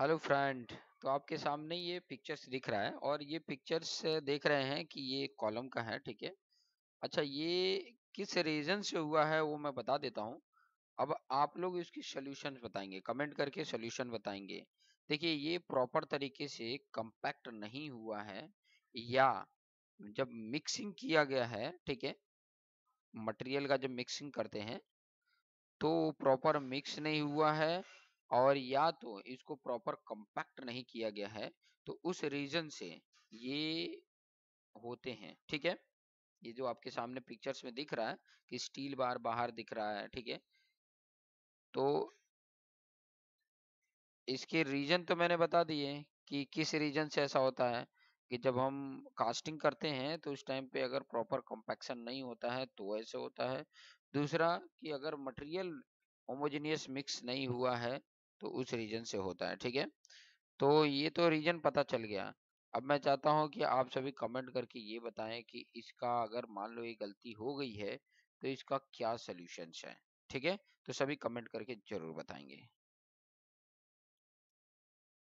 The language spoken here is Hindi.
हेलो फ्रेंड तो आपके सामने ये पिक्चर्स दिख रहा है और ये पिक्चर्स देख रहे हैं कि ये कॉलम का है ठीक है अच्छा ये किस रीजन से हुआ है वो मैं बता देता हूँ अब आप लोग इसकी सोल्यूशन बताएंगे कमेंट करके सोल्यूशन बताएंगे देखिए ये प्रॉपर तरीके से कंपैक्ट नहीं हुआ है या जब मिक्सिंग किया गया है ठीक है मटेरियल का जब मिक्सिंग करते हैं तो प्रॉपर मिक्स नहीं हुआ है और या तो इसको प्रॉपर कंपैक्ट नहीं किया गया है तो उस रीजन से ये होते हैं ठीक है ये जो आपके सामने पिक्चर्स में दिख रहा है कि स्टील बार बाहर दिख रहा है ठीक है तो इसके रीजन तो मैंने बता दिए कि किस रीजन से ऐसा होता है कि जब हम कास्टिंग करते हैं तो उस टाइम पे अगर प्रॉपर कॉम्पैक्शन नहीं होता है तो ऐसे होता है दूसरा कि अगर मटेरियल होमोजेनियस मिक्स नहीं हुआ है तो उस रीजन से होता है ठीक है तो ये तो रीजन पता चल गया अब मैं चाहता हूं कि आप सभी कमेंट करके ये बताएं कि इसका अगर मान लो ये गलती हो गई है तो इसका क्या सोल्यूशन है ठीक है तो सभी कमेंट करके जरूर बताएंगे